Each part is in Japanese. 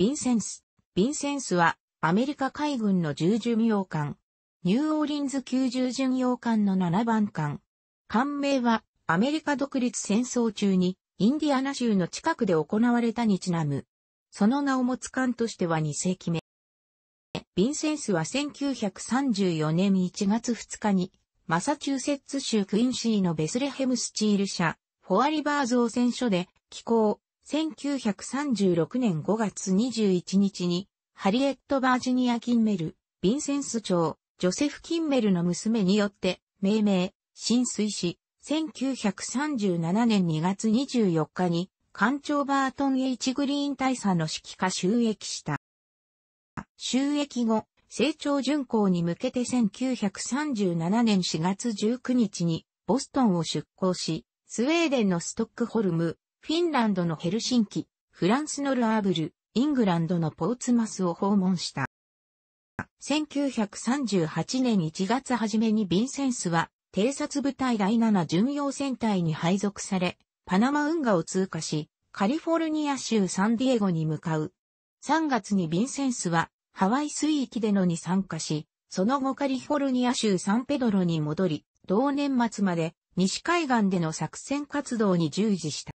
ヴィンセンス。ヴィンセンスは、アメリカ海軍の重巡洋艦。ニューオーリンズ90巡洋艦の7番艦。艦名は、アメリカ独立戦争中に、インディアナ州の近くで行われたにちなむ。その名を持つ艦としては2世紀目。ヴィンセンスは1934年1月2日に、マサチューセッツ州クインシーのベスレヘムスチール社、フォアリバー造船所で、寄港、1936年5月21日に、ハリエット・バージニア・キンメル、ヴィンセンス長、ジョセフ・キンメルの娘によって、命名、浸水し、1937年2月24日に、艦長バートン H グリーン大佐の指揮下収益した。収益後、成長巡航に向けて1937年4月19日にボストンを出港し、スウェーデンのストックホルム、フィンランドのヘルシンキ、フランスのルアーブル、イングランドのポーツマスを訪問した。1938年1月初めにビンセンスは、偵察部隊第7巡洋戦隊に配属され、パナマ運河を通過し、カリフォルニア州サンディエゴに向かう。3月にビンセンスは、ハワイ水域でのに参加し、その後カリフォルニア州サンペドロに戻り、同年末まで西海岸での作戦活動に従事した。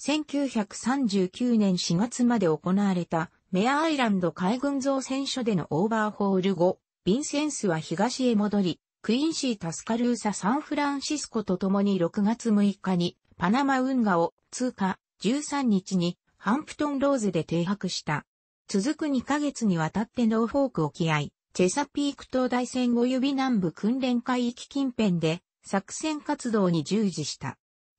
1939年4月まで行われたメアアイランド海軍造船所でのオーバーホール後、ヴィンセンスは東へ戻り、クインシー・タスカルーサ・サンフランシスコと共に6月6日にパナマ運河を通過、13日にハンプトンローズで停泊した。続く2ヶ月にわたってノーフォーク沖合、チェサピーク東大戦及び南部訓練海域近辺で作戦活動に従事した。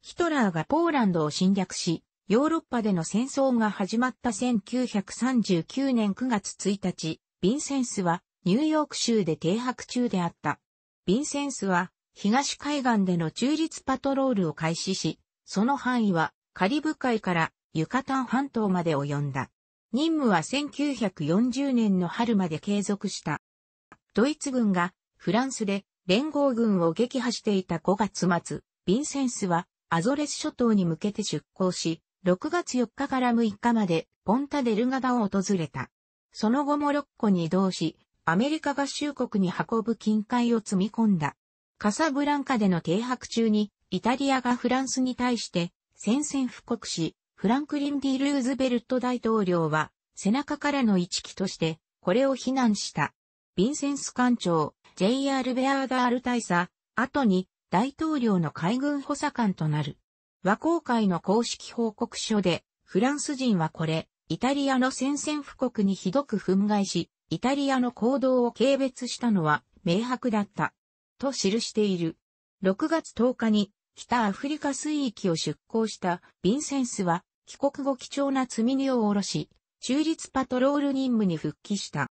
ヒトラーがポーランドを侵略し、ヨーロッパでの戦争が始まった1939年9月1日、ヴィンセンスはニューヨーク州で停泊中であった。ヴィンセンスは東海岸での中立パトロールを開始し、その範囲はカリブ海からユカタン半島まで及んだ。任務は1940年の春まで継続した。ドイツ軍がフランスで連合軍を撃破していた5月末、ヴィンセンスはアゾレス諸島に向けて出港し、6月4日から6日までポンタデルガダを訪れた。その後モロッコに移動し、アメリカ合衆国に運ぶ金塊を積み込んだ。カサブランカでの停泊中に、イタリアがフランスに対して宣戦布告し、フランクリン・ディ・ルーズベルト大統領は背中からの一機としてこれを非難した。ヴィンセンス艦長、JR ベアーダール大佐、後に大統領の海軍補佐官となる。和光会の公式報告書で、フランス人はこれ、イタリアの宣戦布告にひどく憤慨し、イタリアの行動を軽蔑したのは明白だった。と記している。6月10日に北アフリカ水域を出港したヴィンセンスは帰国後貴重な積荷を下ろし、中立パトロール任務に復帰した。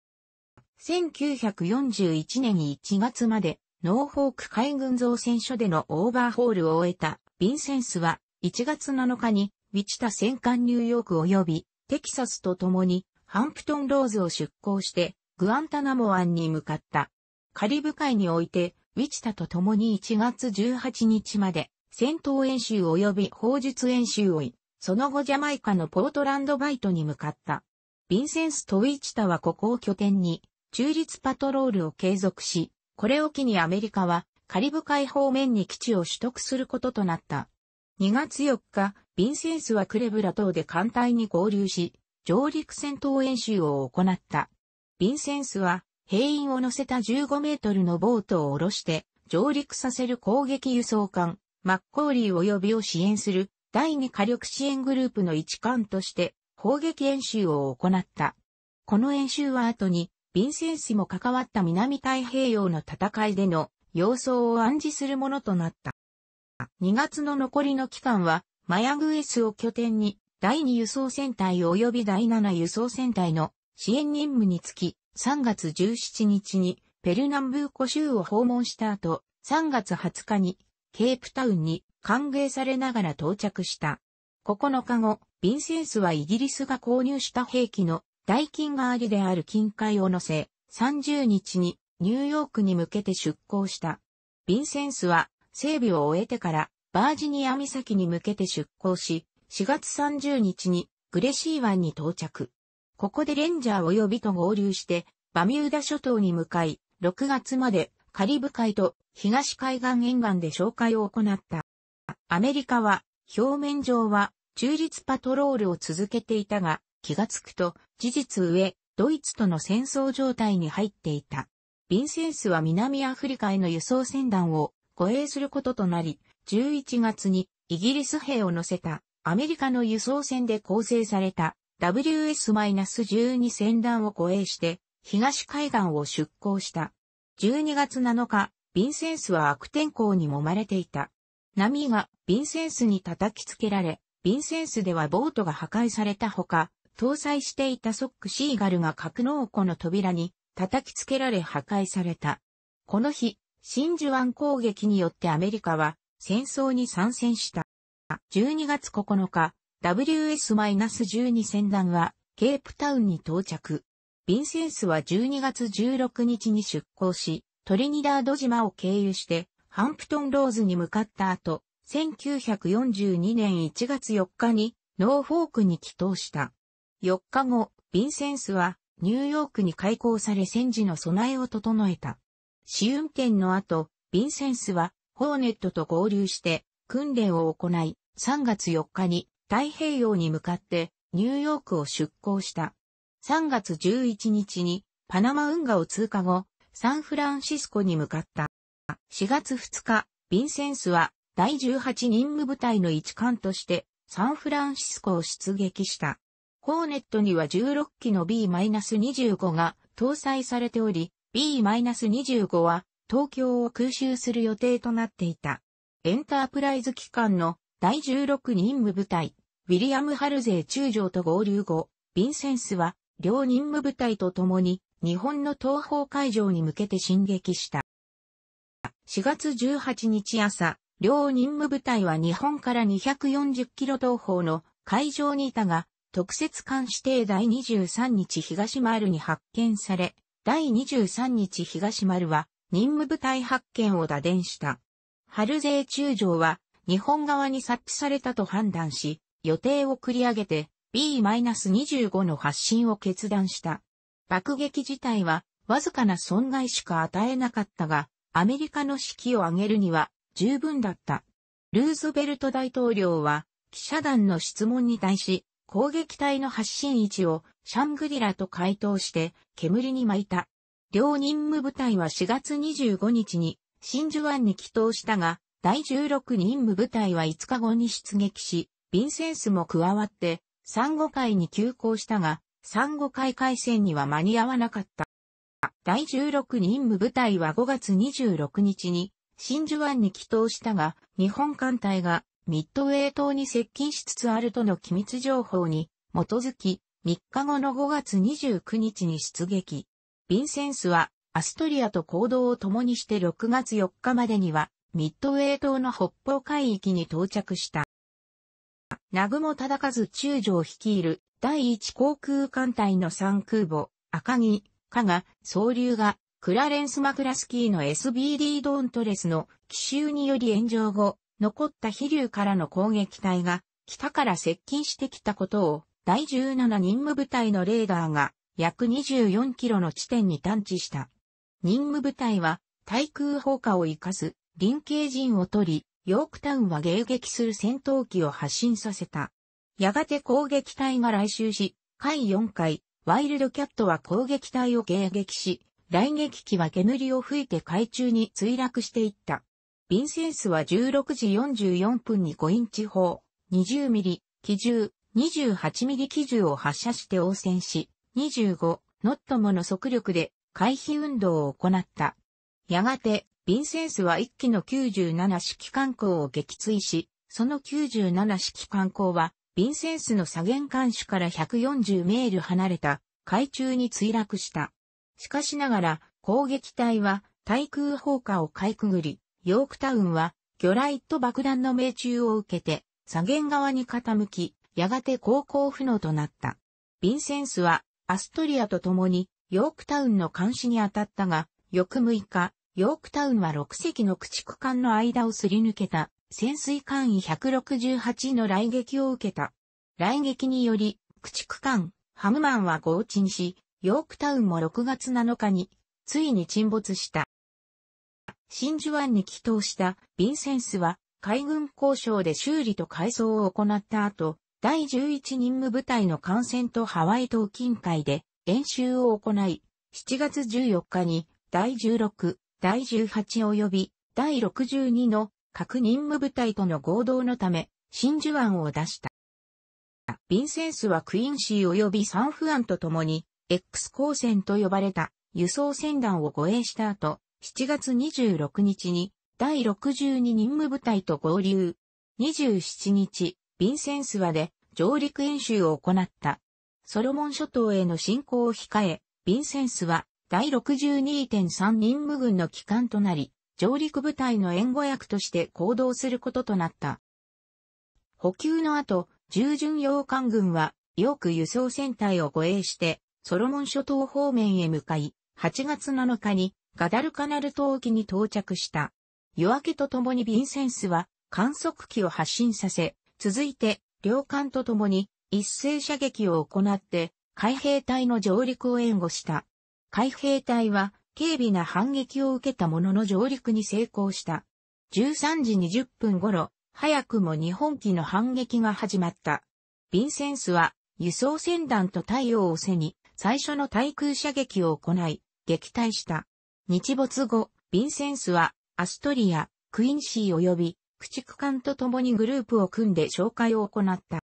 1941年1月までノーフォーク海軍造船所でのオーバーホールを終えたヴィンセンスは1月7日にウィチタ戦艦ニューヨーク及びテキサスと共にハンプトンローズを出港してグアンタナモ湾に向かった。カリブ海においてウィチタと共に1月18日まで戦闘演習及び砲術演習をい、その後ジャマイカのポートランドバイトに向かった。ヴィンセンスとウィチタはここを拠点に中立パトロールを継続し、これを機にアメリカはカリブ海方面に基地を取得することとなった。2月4日、ビンセンスはクレブラ島で艦隊に合流し、上陸戦闘演習を行った。ビンセンスは兵員を乗せた15メートルのボートを下ろして上陸させる攻撃輸送艦、マッコーリー及びを支援する第2火力支援グループの一艦として砲撃演習を行った。この演習は後にヴィンセンスも関わった南太平洋の戦いでの様相を暗示するものとなった。2月の残りの期間は、マヤグエスを拠点に、第2輸送船隊及び第7輸送船隊の支援任務につき、3月17日にペルナンブーコ州を訪問した後、3月20日にケープタウンに歓迎されながら到着した。9日後、ヴィンセンスはイギリスが購入した兵器の大金がありである金塊を乗せ、30日にニューヨークに向けて出港した。ヴィンセンスは整備を終えてからバージニア岬に向けて出港し、4月30日にグレシー湾に到着。ここでレンジャー及びと合流して、バミューダ諸島に向かい、6月までカリブ海と東海岸沿岸で紹介を行った。アメリカは、表面上は中立パトロールを続けていたが、気がつくと、事実上、ドイツとの戦争状態に入っていた。ヴィンセンスは南アフリカへの輸送船団を護衛することとなり、11月にイギリス兵を乗せたアメリカの輸送船で構成された WS-12 船団を護衛して東海岸を出港した。12月7日、ヴィンセンスは悪天候に揉まれていた。波がヴィンセンスに叩きつけられ、ヴィンセンスではボートが破壊されたほか、搭載していたソックシーガルが格納庫の扉に叩きつけられ破壊された。この日、真珠湾攻撃によってアメリカは戦争に参戦した。12月9日、WS-12 戦団はケープタウンに到着。ビンセンスは12月16日に出港し、トリニダード島を経由してハンプトンローズに向かった後、1942年1月4日にノーフォークに帰島した。4日後、ヴィンセンスはニューヨークに開港され戦時の備えを整えた。試運転の後、ヴィンセンスはホーネットと合流して訓練を行い、3月4日に太平洋に向かってニューヨークを出港した。3月11日にパナマ運河を通過後、サンフランシスコに向かった。4月2日、ヴィンセンスは第18任務部隊の一環としてサンフランシスコを出撃した。ホーネットには16機の B-25 が搭載されており、B-25 は東京を空襲する予定となっていた。エンタープライズ機関の第16任務部隊、ウィリアム・ハルゼー中将と合流後、ヴィンセンスは両任務部隊と共に日本の東方海上に向けて進撃した。4月18日朝、両任務部隊は日本から240キロ東方の海上にいたが、特設監視定第23日東丸に発見され、第23日東丸は任務部隊発見を打電した。春勢中将は日本側に察知されたと判断し、予定を繰り上げて B-25 の発進を決断した。爆撃自体はわずかな損害しか与えなかったが、アメリカの指揮を上げるには十分だった。ルーズベルト大統領は記者団の質問に対し、攻撃隊の発進位置をシャングリラと回答して煙に巻いた。両任務部隊は4月25日に真珠湾に帰投したが、第16任務部隊は5日後に出撃し、ビンセンスも加わって珊瑚海に急行したが、珊瑚海海戦には間に合わなかった。第16任務部隊は5月26日に真珠湾に帰投したが、日本艦隊がミッドウェイ島に接近しつつあるとの機密情報に基づき、3日後の5月29日に出撃。ヴィンセンスはアストリアと行動を共にして6月4日までにはミッドウェイ島の北方海域に到着した。南雲忠和中将率いる第一航空艦隊の3空母赤城、加賀、総流がクラレンス・マクラスキーの SBD ドーントレスの奇襲により炎上後、残った飛竜からの攻撃隊が、北から接近してきたことを、第17任務部隊のレーダーが、約24キロの地点に探知した。任務部隊は、対空砲火を生かす、臨形陣を取り、ヨークタウンは迎撃する戦闘機を発進させた。やがて攻撃隊が来襲し、回4回、ワイルドキャットは攻撃隊を迎撃し、雷撃機は煙を吹いて海中に墜落していった。ヴィンセンスは16時44分に5インチ砲、20ミリ、機銃、28ミリ機銃を発射して応戦し、25ノットモの速力で回避運動を行った。やがて、ヴィンセンスは1機の97式艦砲を撃墜し、その97式艦砲は、ヴィンセンスの左舷艦首から140メール離れた海中に墜落した。しかしながら、攻撃隊は対空砲火をかいくぐり、ヨークタウンは、魚雷と爆弾の命中を受けて、左舷側に傾き、やがて航行不能となった。ヴィンセンスは、アストリアと共に、ヨークタウンの監視に当たったが、翌6日、ヨークタウンは6隻の駆逐艦の間をすり抜けた、潜水艦位168の雷撃を受けた。雷撃により、駆逐艦、ハムマンは合沈し、ヨークタウンも6月7日に、ついに沈没した。真珠湾に帰投したヴィンセンスは海軍交渉で修理と改装を行った後、第11任務部隊の艦船とハワイ島近海で演習を行い、7月14日に第16、第18及び第62の各任務部隊との合同のため真珠湾を出した。ヴィンセンスはクインシー及びサンフアンと共に X 光線と呼ばれた輸送船団を護衛した後、7月26日に第62任務部隊と合流。27日、ヴィンセンスワで上陸演習を行った。ソロモン諸島への侵攻を控え、ヴィンセンスは第62.3任務軍の機関となり、上陸部隊の援護役として行動することとなった。補給の後、従順洋艦軍は、よく輸送船隊を護衛して、ソロモン諸島方面へ向かい、8月7日にガダルカナル島沖に到着した。夜明けとともにビンセンスは観測機を発進させ、続いて両艦とともに一斉射撃を行って海兵隊の上陸を援護した。海兵隊は軽微な反撃を受けたものの上陸に成功した。13時20分頃、早くも日本機の反撃が始まった。ヴィンセンスは輸送船団と太陽を背に最初の対空射撃を行い、撃退した。日没後、ヴィンセンスは、アストリア、クインシー及び、駆逐艦と共にグループを組んで紹介を行った。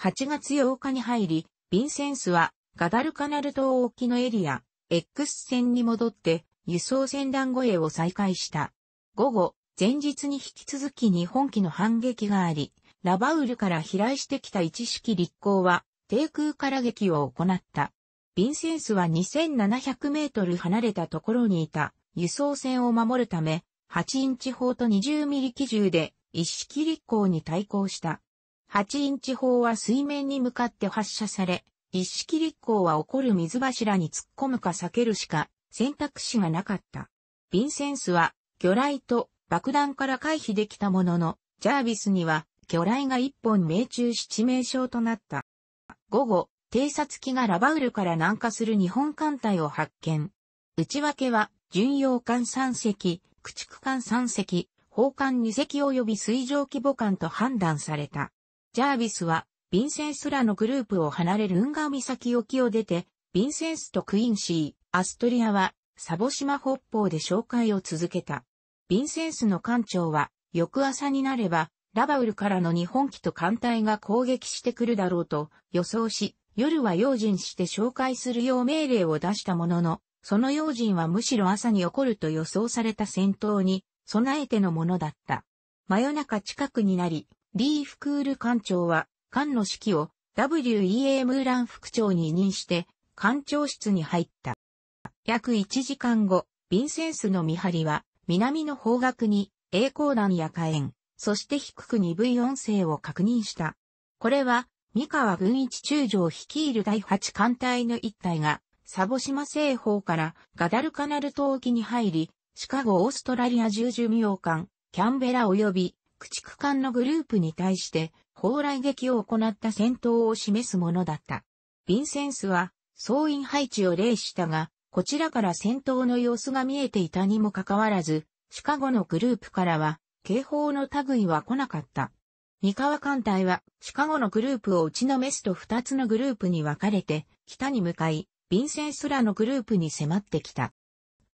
8月8日に入り、ヴィンセンスは、ガダルカナル島沖のエリア、X 線に戻って、輸送船団護衛を再開した。午後、前日に引き続き日本機の反撃があり、ラバウルから飛来してきた一式立航は、低空から撃を行った。ヴィンセンスは2700メートル離れたところにいた輸送船を守るため、8インチ砲と20ミリ機銃で一式立港に対抗した。8インチ砲は水面に向かって発射され、一式立港は起こる水柱に突っ込むか避けるしか選択肢がなかった。ヴィンセンスは魚雷と爆弾から回避できたものの、ジャービスには魚雷が一本命中七名傷となった。午後、偵察機がラバウルから南下する日本艦隊を発見。内訳は、巡洋艦3隻、駆逐艦3隻、砲艦2隻及び水上規模艦と判断された。ジャービスは、ヴィンセンスらのグループを離れる運河岬沖を出て、ヴィンセンスとクインシー、アストリアは、サボ島北方で紹介を続けた。ヴィンセンスの艦長は、翌朝になれば、ラバウルからの日本機と艦隊が攻撃してくるだろうと予想し、夜は用心して紹介するよう命令を出したものの、その用心はむしろ朝に起こると予想された戦闘に備えてのものだった。真夜中近くになり、リーフクール艦長は、艦の指揮を WEA ムーラン副長に委任して、艦長室に入った。約1時間後、ヴィンセンスの見張りは、南の方角に、栄光弾や火炎、そして低く鈍い音声を確認した。これは、三河軍一中将率いる第八艦隊の一隊が、サボ島西方からガダルカナル島沖に入り、シカゴ・オーストラリア十寿命艦、キャンベラ及び駆逐艦のグループに対して、砲雷撃を行った戦闘を示すものだった。ヴィンセンスは、総員配置を例したが、こちらから戦闘の様子が見えていたにもかかわらず、シカゴのグループからは、警報の類は来なかった。三河艦隊はシカゴのグループを打ちのメスと二つのグループに分かれて、北に向かい、ヴィンセンスらのグループに迫ってきた。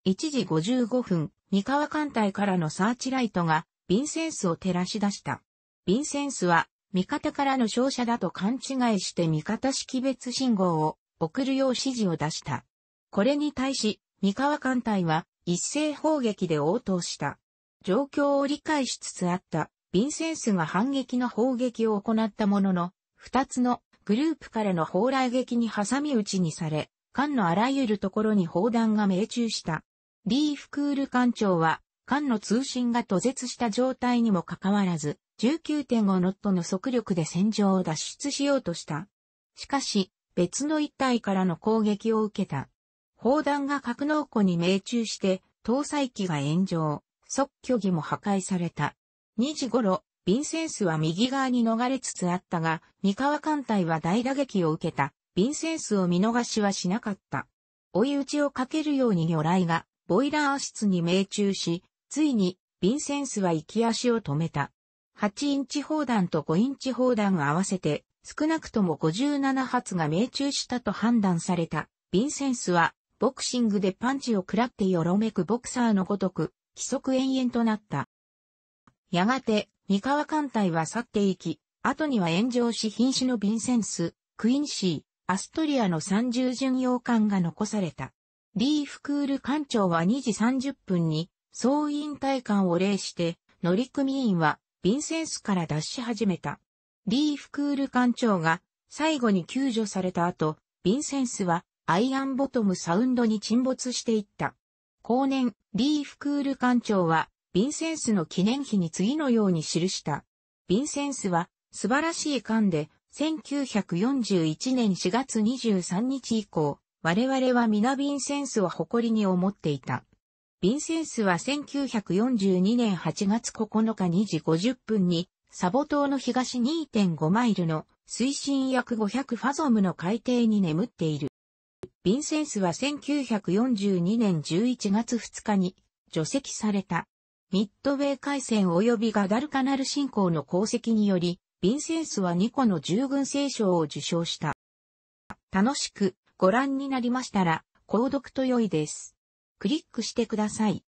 1時55分、三河艦隊からのサーチライトが、ヴィンセンスを照らし出した。ヴィンセンスは、味方からの勝者だと勘違いして味方識別信号を送るよう指示を出した。これに対し、三河艦隊は一斉砲撃で応答した。状況を理解しつつあったヴィンセンスが反撃の砲撃を行ったものの、二つのグループからの砲雷撃に挟み撃ちにされ、艦のあらゆるところに砲弾が命中した。リーフクール艦長は、艦の通信が途絶した状態にもかかわらず、19.5ノットの速力で戦場を脱出しようとした。しかし、別の一体からの攻撃を受けた。砲弾が格納庫に命中して、搭載機が炎上、即虚偽も破壊された。2時頃、ヴィンセンスは右側に逃れつつあったが、三河艦隊は大打撃を受けた。ヴィンセンスを見逃しはしなかった。追い打ちをかけるように魚雷が、ボイラー室に命中し、ついに、ヴィンセンスは行き足を止めた。8インチ砲弾と5インチ砲弾合わせて、少なくとも57発が命中したと判断された。ヴィンセンスは、ボクシングでパンチを食らってよろめくボクサーのごとく、規則延々となった。やがて、三河艦隊は去っていき、後には炎上し瀕死のヴィンセンス、クインシー、アストリアの三重巡洋艦が残された。リーフクール艦長は2時30分に、総員隊艦を礼して、乗組員は、ヴィンセンスから脱し始めた。リーフクール艦長が、最後に救助された後、ヴィンセンスは、アイアンボトムサウンドに沈没していった。後年、リーフクール艦長は、ヴィンセンスの記念碑に次のように記した。ヴィンセンスは素晴らしい勘で1941年4月23日以降、我々は皆ヴィンセンスを誇りに思っていた。ヴィンセンスは1942年8月9日2時50分に、サボ島の東2.5マイルの水深約500ファゾムの海底に眠っている。ヴィンセンスは1942年11月2日に除籍された。ミッドウェー海戦及びガダルカナル侵攻の功績により、ヴィンセンスは2個の従軍聖賞を受賞した。楽しくご覧になりましたら、購読と良いです。クリックしてください。